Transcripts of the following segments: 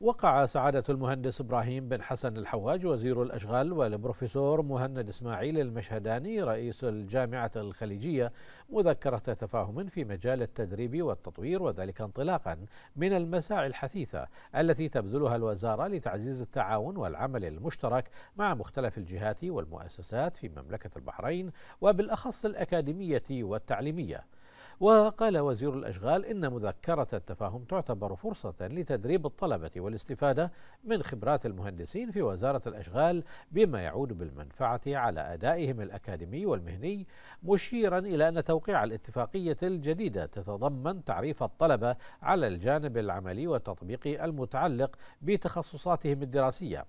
وقع سعادة المهندس إبراهيم بن حسن الحواج وزير الأشغال والبروفيسور مهند إسماعيل المشهداني رئيس الجامعة الخليجية مذكرة تفاهم في مجال التدريب والتطوير وذلك انطلاقا من المساعي الحثيثة التي تبذلها الوزارة لتعزيز التعاون والعمل المشترك مع مختلف الجهات والمؤسسات في مملكة البحرين وبالأخص الأكاديمية والتعليمية وقال وزير الأشغال إن مذكرة التفاهم تعتبر فرصة لتدريب الطلبة والاستفادة من خبرات المهندسين في وزارة الأشغال بما يعود بالمنفعة على أدائهم الأكاديمي والمهني مشيرا إلى أن توقيع الاتفاقية الجديدة تتضمن تعريف الطلبة على الجانب العملي والتطبيقي المتعلق بتخصصاتهم الدراسية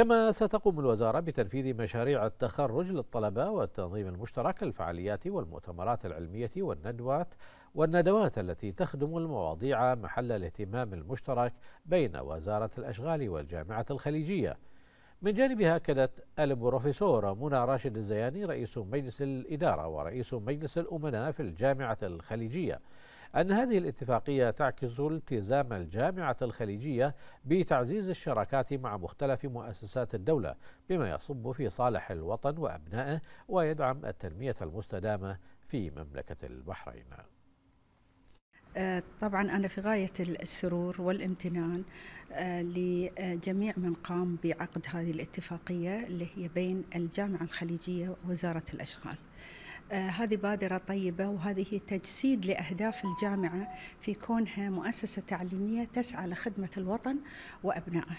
كما ستقوم الوزارة بتنفيذ مشاريع التخرج للطلبة والتنظيم المشترك للفعاليات والمؤتمرات العلمية والندوات والندوات التي تخدم المواضيع محل الاهتمام المشترك بين وزارة الأشغال والجامعة الخليجية من جانبها أكدت البروفيسورة منى راشد الزياني رئيس مجلس الإدارة ورئيس مجلس الأمناء في الجامعة الخليجية أن هذه الاتفاقية تعكس التزام الجامعة الخليجية بتعزيز الشراكات مع مختلف مؤسسات الدولة بما يصب في صالح الوطن وأبنائه ويدعم التنمية المستدامة في مملكة البحرين آه، طبعا أنا في غاية السرور والامتنان آه، لجميع من قام بعقد هذه الاتفاقية اللي هي بين الجامعة الخليجية ووزارة الأشغال آه، هذه بادرة طيبة وهذه تجسيد لأهداف الجامعة في كونها مؤسسة تعليمية تسعى لخدمة الوطن وأبنائه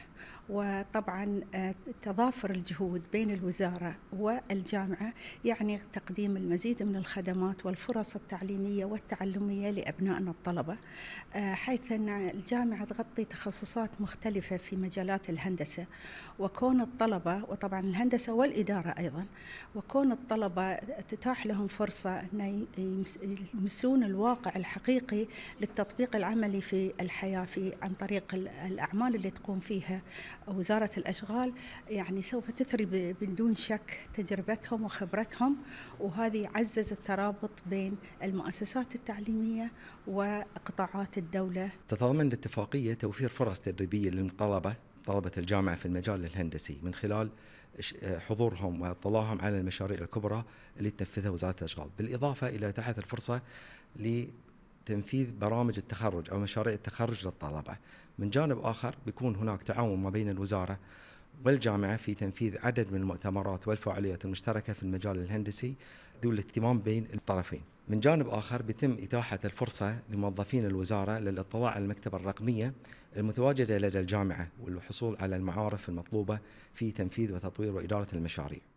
وطبعا آه، تضافر الجهود بين الوزارة والجامعة يعني تقديم المزيد من الخدمات والفرص التعليمية والتعلمية لأبنائنا الطلبة آه، حيث أن الجامعة تغطي تخصصات مختلفة في مجالات الهندسة وكون الطلبة وطبعا الهندسة والإدارة أيضا وكون الطلبة تتاح لهم لهم فرصة أن يمسون الواقع الحقيقي للتطبيق العملي في الحياة في عن طريق الأعمال اللي تقوم فيها وزارة الأشغال يعني سوف تثري بدون شك تجربتهم وخبرتهم وهذه عزز الترابط بين المؤسسات التعليمية وقطاعات الدولة تتضمن الاتفاقية توفير فرص تدريبية للطلبة طلبة الجامعة في المجال الهندسي من خلال حضورهم واطلاعهم على المشاريع الكبرى اللي تنفذها وزاره الاشغال، بالاضافه الى اتاحه الفرصه لتنفيذ برامج التخرج او مشاريع التخرج للطلبه. من جانب اخر بيكون هناك تعاون ما بين الوزاره والجامعه في تنفيذ عدد من المؤتمرات والفعاليات المشتركه في المجال الهندسي ذو الاهتمام بين الطرفين. من جانب آخر بتم إتاحة الفرصة لموظفين الوزارة للاطلاع على المكتبة الرقمية المتواجدة لدى الجامعة والحصول على المعارف المطلوبة في تنفيذ وتطوير وإدارة المشاريع